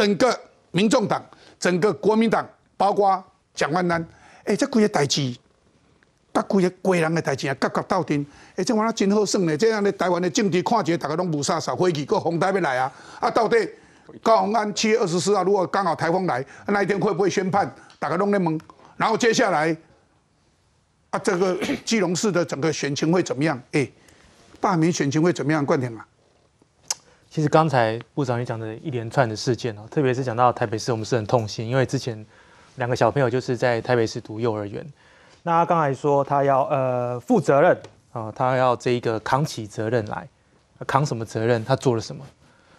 整个民众党、整个国民党，包括蒋万安，哎，这几个代志，各几个贵人的代志啊，各各倒腾，哎，这玩哪真好耍呢？这样的台湾的政治看起，来，大家拢雾沙沙，飞机个风台要来啊！啊，到底高雄安七月二十四号如果刚好台风来那一天，会不会宣判？大家拢在蒙，然后接下来啊，这个基隆市的整个选情会怎么样？哎，罢免选情会怎么样？冠廷啊？其实刚才部长也讲的一连串的事件哦，特别是讲到台北市，我们是很痛心，因为之前两个小朋友就是在台北市读幼儿园，那他刚才说他要呃负责任啊，他要这一个扛起责任来，扛什么责任？他做了什么？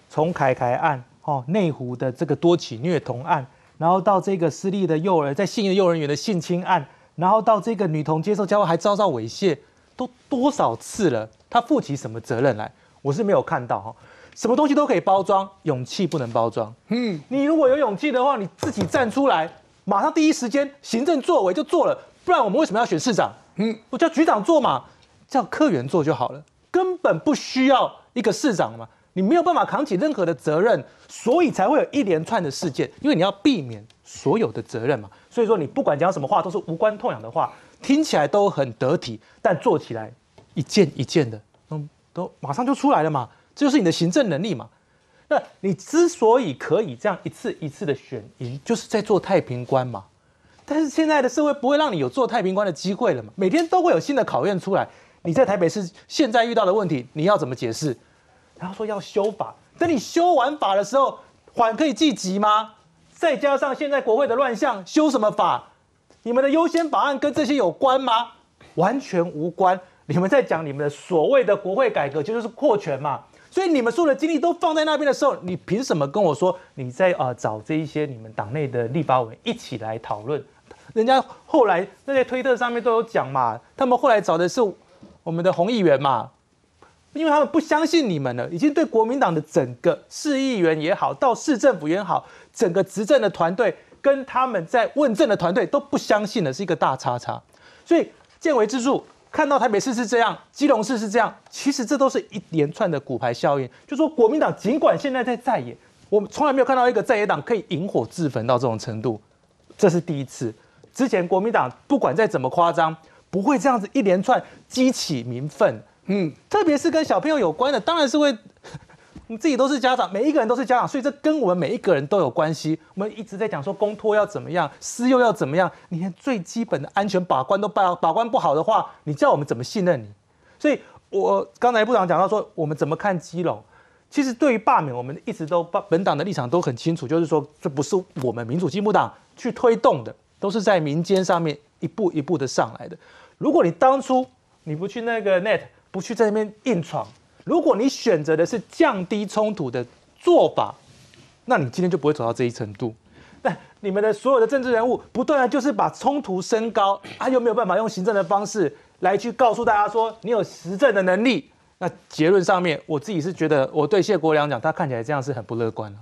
从凯凯案哦，内湖的这个多起虐童案，然后到这个私立的幼儿在信任幼儿园的性侵案，然后到这个女童接受教育还遭到猥亵，都多少次了？他负起什么责任来？我是没有看到哈。什么东西都可以包装，勇气不能包装。嗯，你如果有勇气的话，你自己站出来，马上第一时间行政作为就做了，不然我们为什么要选市长？嗯，我叫局长做嘛，叫科员做就好了，根本不需要一个市长嘛。你没有办法扛起任何的责任，所以才会有一连串的事件，因为你要避免所有的责任嘛。所以说，你不管讲什么话都是无关痛痒的话，听起来都很得体，但做起来一件一件的嗯，都马上就出来了嘛。就是你的行政能力嘛，那你之所以可以这样一次一次的选赢，就是在做太平官嘛。但是现在的社会不会让你有做太平官的机会了嘛？每天都会有新的考验出来，你在台北市现在遇到的问题，你要怎么解释？然后说要修法，等你修完法的时候，缓可以记级吗？再加上现在国会的乱象，修什么法？你们的优先法案跟这些有关吗？完全无关。你们在讲你们的所谓的国会改革，就是扩权嘛？所以你们所有的精力都放在那边的时候，你凭什么跟我说你在啊找这一些你们党内的立法委一起来讨论？人家后来那些推特上面都有讲嘛，他们后来找的是我们的红议员嘛，因为他们不相信你们了，已经对国民党的整个市议员也好，到市政府也好，整个执政的团队跟他们在问政的团队都不相信了，是一个大叉叉。所以建为支柱。看到台北市是这样，基隆市是这样，其实这都是一连串的骨牌效应。就说国民党尽管现在在在野，我们从来没有看到一个在野党可以引火自焚到这种程度，这是第一次。之前国民党不管再怎么夸张，不会这样子一连串激起民愤。嗯，特别是跟小朋友有关的，当然是会。我们自己都是家长，每一个人都是家长，所以这跟我们每一个人都有关系。我们一直在讲说公托要怎么样，私幼要怎么样，你连最基本的安全把关都把把关不好的话，你叫我们怎么信任你？所以，我刚才部长讲到说，我们怎么看基隆？其实对于罢免，我们一直都本党的立场都很清楚，就是说这不是我们民主进步党去推动的，都是在民间上面一步一步的上来的。如果你当初你不去那个 net，不去在那边硬闯。如果你选择的是降低冲突的做法，那你今天就不会走到这一程度。那你们的所有的政治人物，不断的就是把冲突升高，啊，又没有办法用行政的方式来去告诉大家说，你有实政的能力。那结论上面，我自己是觉得，我对谢国良讲，他看起来这样是很不乐观了。